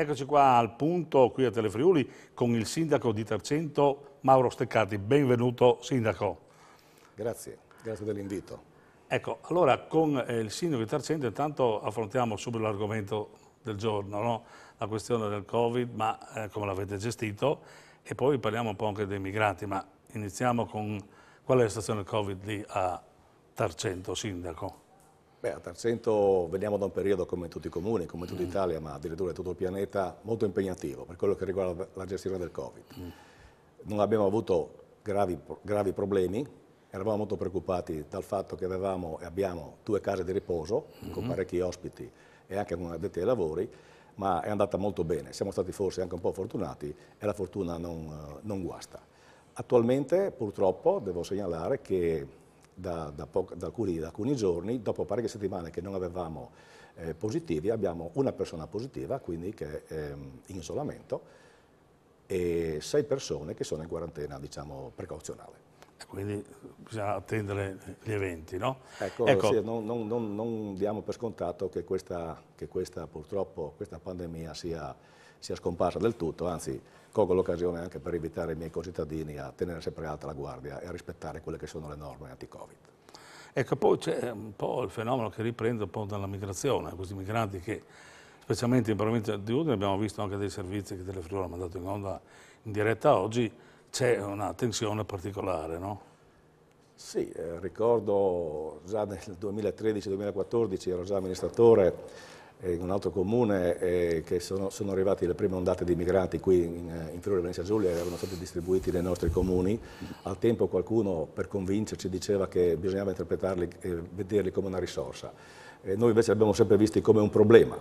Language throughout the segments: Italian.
Eccoci qua al punto qui a Telefriuli con il sindaco di Tercento, Mauro Steccati. Benvenuto sindaco. Grazie, grazie dell'invito. Ecco, allora con eh, il sindaco di Tercento, intanto affrontiamo subito l'argomento del giorno, no? la questione del Covid, ma eh, come l'avete gestito, e poi parliamo un po' anche dei migranti, ma iniziamo con qual è la situazione del Covid lì a Tercento, sindaco? Beh, a Tarsento veniamo da un periodo come tutti i comuni, come tutta mm. Italia, ma addirittura in tutto il pianeta, molto impegnativo per quello che riguarda la gestione del Covid. Mm. Non abbiamo avuto gravi, gravi, problemi, eravamo molto preoccupati dal fatto che avevamo e abbiamo due case di riposo mm. con parecchi ospiti e anche con addetti ai lavori, ma è andata molto bene, siamo stati forse anche un po' fortunati e la fortuna non, non guasta. Attualmente purtroppo devo segnalare che da, da, da, alcuni, da, alcuni, giorni, dopo parecchie settimane che non avevamo eh, positivi, abbiamo una persona positiva, quindi che è ehm, in isolamento, e sei persone che sono in quarantena, diciamo, precauzionale. Ecco, quindi bisogna attendere gli eventi, no? Ecco, ecco. Sì, non, non, non, non, diamo per scontato che questa, che questa purtroppo, questa pandemia sia, sia scomparsa del tutto, anzi colgo l'occasione anche per invitare i miei concittadini a tenere sempre alta la guardia e a rispettare quelle che sono le norme anti-Covid. Ecco, poi c'è un po' il fenomeno che riprende un po' dalla migrazione, questi migranti che specialmente in provincia di Udine abbiamo visto anche dei servizi che Telefriolo ha mandato in onda in diretta oggi, c'è una tensione particolare, no? Sì, eh, ricordo già nel 2013-2014 ero già amministratore in un altro comune eh, che sono, sono arrivate le prime ondate di migranti qui in, eh, in Friuli Venezia Giulia erano stati distribuiti nei nostri comuni. Al tempo qualcuno per convincerci diceva che bisognava interpretarli e eh, vederli come una risorsa. E noi invece li abbiamo sempre visti come un problema.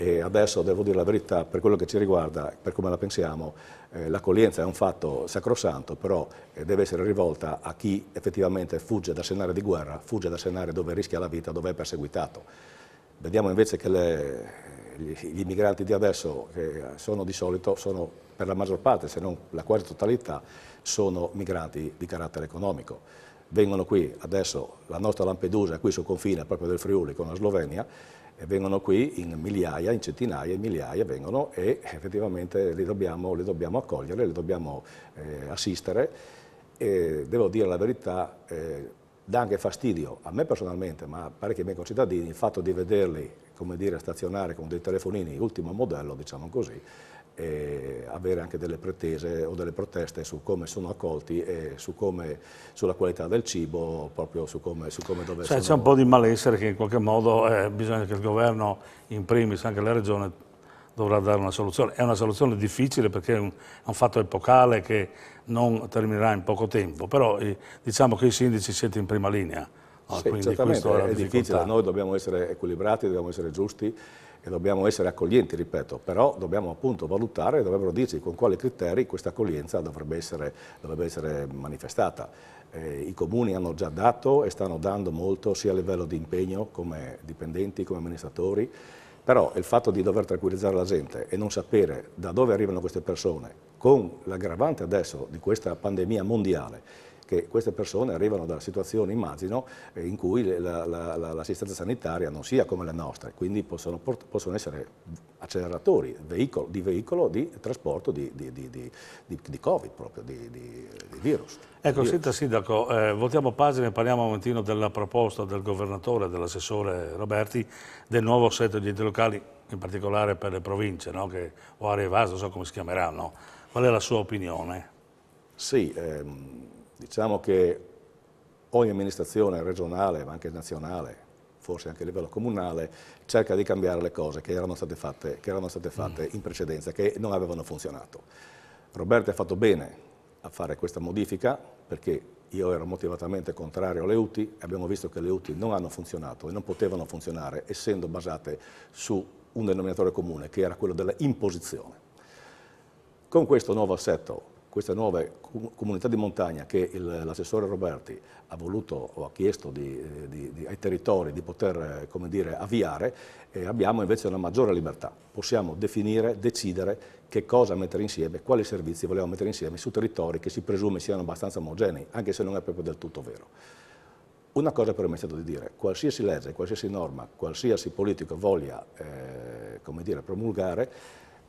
E adesso devo dire la verità, per quello che ci riguarda, per come la pensiamo, eh, l'accoglienza è un fatto sacrosanto, però eh, deve essere rivolta a chi effettivamente fugge da scenari di guerra, fugge da scenari dove rischia la vita, dove è perseguitato Vediamo invece che le, gli immigranti di adesso, che sono di solito, sono per la maggior parte, se non la quasi totalità, sono migranti di carattere economico. Vengono qui adesso, la nostra Lampedusa qui sul confine proprio del Friuli con la Slovenia, e vengono qui in migliaia, in centinaia, in migliaia vengono e effettivamente li dobbiamo, li dobbiamo accogliere, li dobbiamo eh, assistere. E devo dire la verità, eh, dà anche fastidio a me personalmente, ma parecchi miei concittadini, il fatto di vederli come dire, stazionare con dei telefonini ultimo modello, diciamo così, e avere anche delle pretese o delle proteste su come sono accolti e su come, sulla qualità del cibo, proprio su come, su come dove cioè, sono... C'è un po' di malessere che in qualche modo eh, bisogna che il governo, in primis anche la regione, dovrà dare una soluzione. È una soluzione difficile perché è un, è un fatto epocale che non terminerà in poco tempo, però eh, diciamo che i sindaci siete in prima linea. No? Sì, Quindi questo è, è difficile, noi dobbiamo essere equilibrati, dobbiamo essere giusti e dobbiamo essere accoglienti, ripeto, però dobbiamo appunto valutare, e dovrebbero dirci con quali criteri questa accoglienza dovrebbe essere, dovrebbe essere manifestata. Eh, I comuni hanno già dato e stanno dando molto sia a livello di impegno come dipendenti, come amministratori, però il fatto di dover tranquillizzare la gente e non sapere da dove arrivano queste persone, con l'aggravante adesso di questa pandemia mondiale, che queste persone arrivano da situazioni, immagino, eh, in cui l'assistenza sanitaria non sia come la nostra, quindi possono, possono essere acceleratori veicolo, di veicolo di trasporto di, di, di, di Covid, proprio di, virus. Ecco, virus. senta Sindaco, eh, votiamo pagina e parliamo un momentino della proposta del governatore, dell'assessore Roberti, del nuovo assetto di enti locali, in particolare per le province, no? che, o aree vaste, non so come si chiameranno. Qual è la sua opinione? Sì, ehm, Diciamo che ogni amministrazione regionale, ma anche nazionale, forse anche a livello comunale, cerca di cambiare le cose che erano state fatte, erano state fatte mm. in precedenza, che non avevano funzionato. Roberto ha fatto bene a fare questa modifica perché io ero motivatamente contrario alle UTI, abbiamo visto che le UTI non hanno funzionato e non potevano funzionare essendo basate su un denominatore comune che era quello della imposizione. Con questo nuovo assetto questa nuova comunità di montagna che l'assessore Roberti ha voluto o ha chiesto di, eh, di, di, ai territori di poter eh, dire, avviare, eh, abbiamo invece una maggiore libertà. Possiamo definire, decidere che cosa mettere insieme, quali servizi vogliamo mettere insieme su territori che si presume siano abbastanza omogenei, anche se non è proprio del tutto vero. Una cosa però mi è stato di dire, qualsiasi legge, qualsiasi norma, qualsiasi politico voglia eh, dire, promulgare,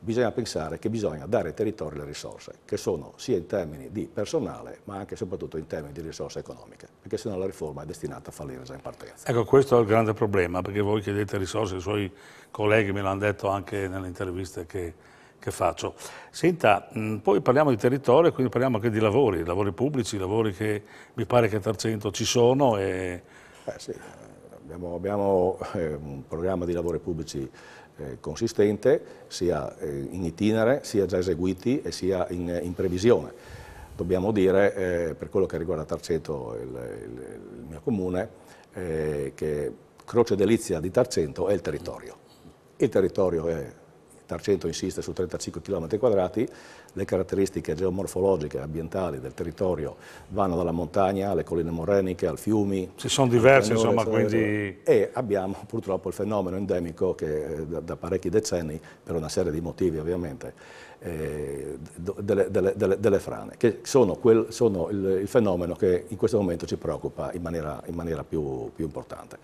bisogna pensare che bisogna dare ai territori le risorse, che sono sia in termini di personale ma anche e soprattutto in termini di risorse economiche, perché sennò la riforma è destinata a fallire già in partenza. Ecco, questo è il grande problema, perché voi chiedete risorse, i suoi colleghi me l'hanno detto anche nelle interviste che, che faccio. Senta, mh, poi parliamo di territorio, quindi parliamo anche di lavori, lavori pubblici, lavori che mi pare che a Tarcento ci sono. E... Eh sì, abbiamo, abbiamo eh, un programma di lavori pubblici eh, consistente sia eh, in itinere, sia già eseguiti e sia in, eh, in previsione. Dobbiamo dire, per quello che riguarda Tarcento, il, il, il mio comune, che Croce Delizia di Tarcento è il territorio. Il territorio è Tarceto insiste su 35 km quadrati, le caratteristiche geomorfologiche e ambientali del territorio vanno dalla montagna alle colline moreniche, al fiumi. Ci sono diverse, insomma, quindi... E abbiamo purtroppo il fenomeno endemico che eh, da, da parecchi decenni, per una serie di motivi ovviamente, eh, delle, delle, delle, delle, frane, che sono, quel, sono il, il, fenomeno che in questo momento ci preoccupa in maniera, in maniera più, più importante.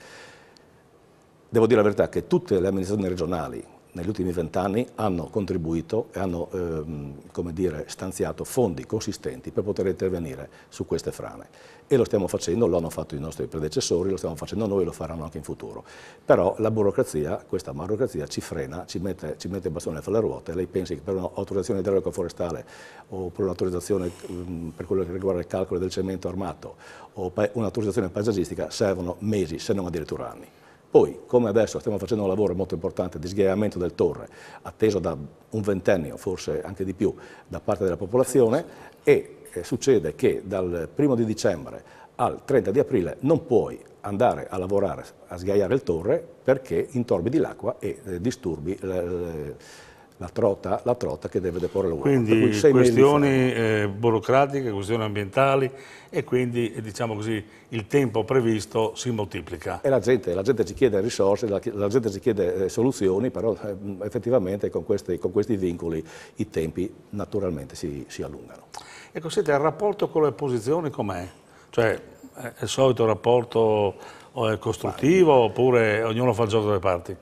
Devo dire la verità che tutte le amministrazioni regionali negli ultimi vent'anni hanno contribuito e hanno ehm, dire, stanziato fondi consistenti per poter intervenire su queste frane. E lo stiamo facendo, lo hanno fatto i nostri predecessori, lo stiamo facendo noi e lo faranno anche in futuro. Però la burocrazia, questa burocrazia ci frena, ci mette, ci mette il bastone fra le ruote. Lei pensi che per un'autorizzazione idraulica forestale o per un'autorizzazione ehm, per quello che riguarda il calcolo del cemento armato o un'autorizzazione paesaggistica servono mesi, se non addirittura anni. Poi, come adesso stiamo facendo un lavoro molto importante di sghiaiamento del torre, atteso da un ventennio, forse anche di più, da parte della popolazione, e eh, succede che dal primo di dicembre al 30 di aprile non puoi andare a lavorare, a sgaiare il torre, perché intorbidi l'acqua e eh, disturbi... Le, eh, la trota, la trota che deve deporre l'uovo. Quindi questioni eh, burocratiche, questioni ambientali e quindi eh, diciamo così, il tempo previsto si moltiplica. E la gente, la gente ci chiede risorse, la, la gente ci chiede eh, soluzioni, però eh, effettivamente con questi, con questi, vincoli i tempi naturalmente si, si allungano. Ecco, siete il rapporto con le opposizioni com'è? Cioè eh, è il solito rapporto costruttivo oppure ognuno fa il gioco delle parti?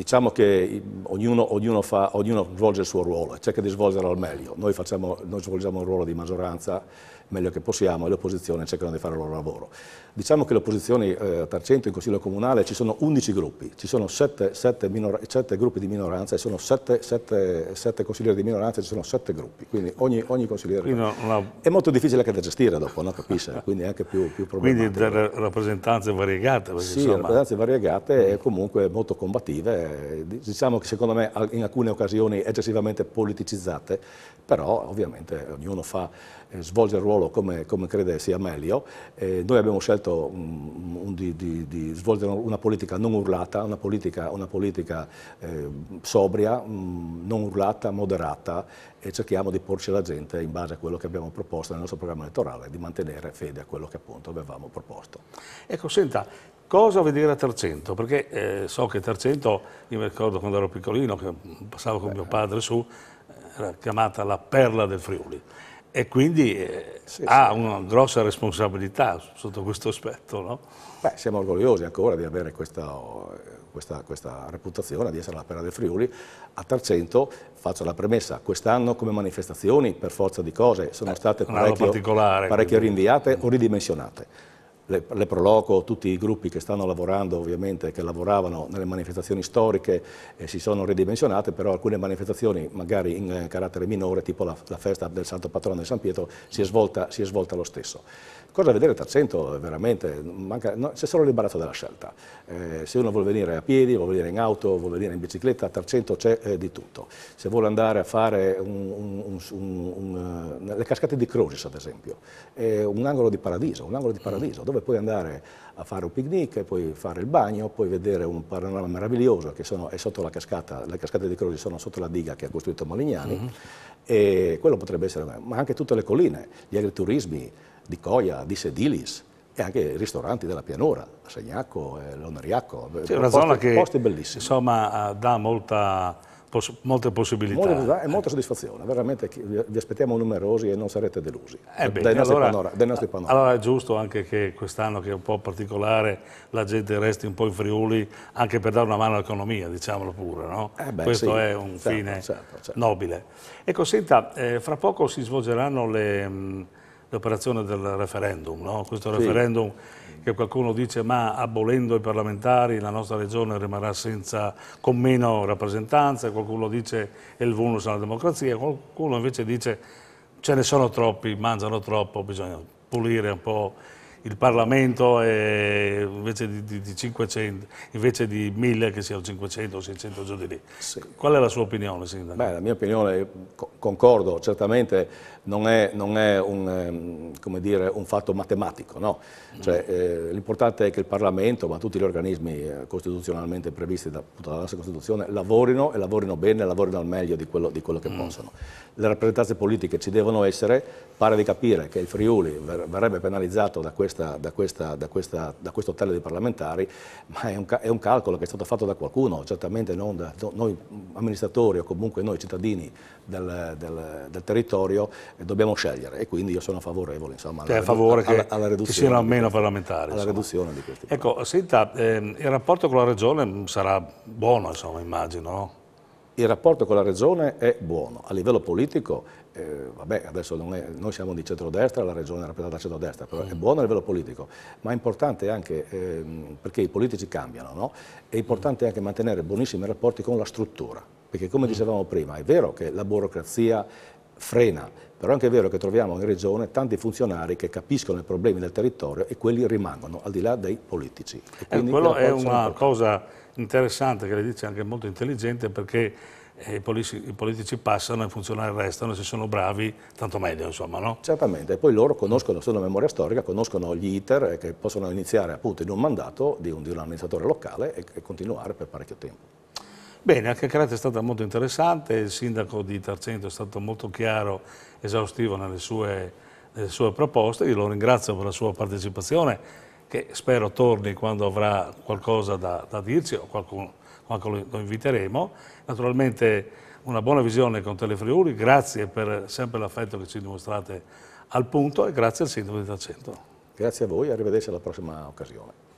diciamo che ognuno, ognuno, fa, ognuno, svolge il suo ruolo e cerca di svolgerlo al meglio. Noi, facciamo, noi svolgiamo un ruolo di maggioranza meglio che possiamo e le opposizioni cercano di fare il loro lavoro. Diciamo che le opposizioni eh, a Tarcento in Consiglio Comunale ci sono 11 gruppi, ci sono 7, 7, 7 gruppi di minoranza, e sono 7, 7, consiglieri di minoranza, e ci sono 7 gruppi, quindi ogni, ogni consigliere... Quindi no, la... È molto difficile anche da gestire dopo, no? capisce? Quindi è anche più, più problematico. Quindi rappresentanze variegate? Sì, insomma... rappresentanze variegate e comunque molto combattive, diciamo che secondo me in alcune occasioni eccessivamente politicizzate, però ovviamente ognuno fa eh, svolge il ruolo come, come crede sia meglio. Eh, noi abbiamo scelto un, un, di, di, di, svolgere una politica non urlata, una politica, una politica eh, sobria, mh, mm, non urlata, moderata e cerchiamo di porci alla gente in base a quello che abbiamo proposto nel nostro programma elettorale, di mantenere fede a quello che appunto avevamo proposto. Ecco, senta, cosa vedere a Tarcento? Perché eh, so che Tarcento, io mi ricordo quando ero piccolino, che passavo con Beh. mio eh. padre su, eh, era chiamata la perla del Friuli. E quindi eh, sì, ha sì. una grossa responsabilità sotto questo aspetto, no? Beh, siamo orgogliosi ancora di avere questa, oh, questa, questa reputazione, di essere la Pera del Friuli. A Tarcento, faccio la premessa, quest'anno come manifestazioni, per forza di cose, sono eh, state parecchio, parecchio rinviate o ridimensionate le, le Proloco, tutti i gruppi che stanno lavorando ovviamente, che lavoravano nelle manifestazioni storiche eh, si sono ridimensionate, però alcune manifestazioni magari in eh, carattere minore, tipo la, la, festa del Santo Patrono di San Pietro, si è svolta, si è svolta lo stesso. Cosa vedere Tarcento veramente, manca, no, c'è solo l'imbarazzo della scelta. Eh, se uno vuole venire a piedi, vuole venire in auto, vuole venire in bicicletta, a Tarcento c'è eh, di tutto. Se vuole andare a fare un, un, un, eh, le cascate di Crosis ad esempio, è un angolo di paradiso, un angolo di paradiso mm. dove puoi andare a fare un picnic, puoi fare il bagno, puoi vedere un panorama meraviglioso che sono, è sotto la cascata, le cascate di Crosi sono sotto la diga che ha costruito Molignani mm -hmm. e quello potrebbe essere, ma anche tutte le colline, gli agriturismi, di Coia, di Sedilis e anche ristoranti della pianura, Segnacco, eh, Lonariacco, sì, una posti, che posti bellissimi. insomma eh, dà molta, poss molte possibilità. Molte, e molta soddisfazione, veramente vi aspettiamo numerosi e non sarete delusi eh beh, dai, nostri allora, panora, dai nostri panorami. Allora è giusto anche che quest'anno che è un po' particolare la gente resti un po' in Friuli anche per dare una mano all'economia, diciamolo pure, no? eh beh, questo sì, è un certo, fine certo, certo. nobile. Ecco, senta, eh, fra poco si svolgeranno le... Mh, l'operazione del referendum, no? questo sì. referendum che qualcuno dice ma abolendo i parlamentari la nostra regione rimarrà senza, con meno rappresentanza, qualcuno dice è il vulnus alla democrazia, qualcuno invece dice ce ne sono troppi, mangiano troppo, bisogna pulire un po' il Parlamento è invece di, di, di 500, invece di 1000 che siano 500 o 600 giù di lì. Sì. Qual è la sua opinione, Sindaco? Beh, la mia opinione, eh, concordo, certamente non è, non è un, ehm, dire, un, fatto matematico, no? cioè, mm. eh, l'importante è che il Parlamento, ma tutti gli organismi eh, costituzionalmente previsti da, dalla nostra Costituzione, lavorino e lavorino bene, e lavorino al meglio di quello, di quello che mm. possono. Le rappresentanze politiche ci devono essere, pare di capire che il Friuli verrebbe penalizzato da questo questa, da, questa, da, questa, da, questo hotel di parlamentari, ma è un, è un, calcolo che è stato fatto da qualcuno, certamente non da noi amministratori o comunque noi cittadini del, del, del territorio, eh, dobbiamo scegliere e quindi io sono favorevole insomma, cioè, alla, favore alla, alla, alla riduzione. Che siano meno parlamentari. Alla insomma. riduzione di questi. Ecco, senta, ehm, il rapporto con la Regione mm, sarà buono, insomma, immagino, no? il rapporto con la Regione è buono, a livello politico eh, vabbè, adesso non è, noi siamo di centrodestra, la regione è rappresentata da centrodestra, però è buono a livello politico, ma è importante anche, eh, perché i politici cambiano, no? è importante anche mantenere buonissimi rapporti con la struttura, perché come mm. dicevamo prima, è vero che la burocrazia frena, però è anche vero che troviamo in regione tanti funzionari che capiscono i problemi del territorio e quelli rimangono, al di là dei politici. E eh, quello è una cosa interessante che lei dice anche molto intelligente perché i politici, i politici, passano e i funzionari restano, se sono bravi tanto meglio insomma, no? Certamente, e poi loro conoscono, sono memoria storica, conoscono gli iter che possono iniziare appunto in un mandato di un, di un amministratore locale e, e, continuare per parecchio tempo. Bene, anche Creta è stata molto interessante, il sindaco di Tarcento è stato molto chiaro, esaustivo nelle sue, nelle sue proposte, io lo ringrazio per la sua partecipazione che spero torni quando avrà qualcosa da, da dirci o qualcuno ma lo, lo inviteremo. Naturalmente una buona visione con Telefriuli, grazie per sempre l'affetto che ci dimostrate al punto e grazie al Sindaco di Tacento. Grazie a voi, arrivederci alla prossima occasione.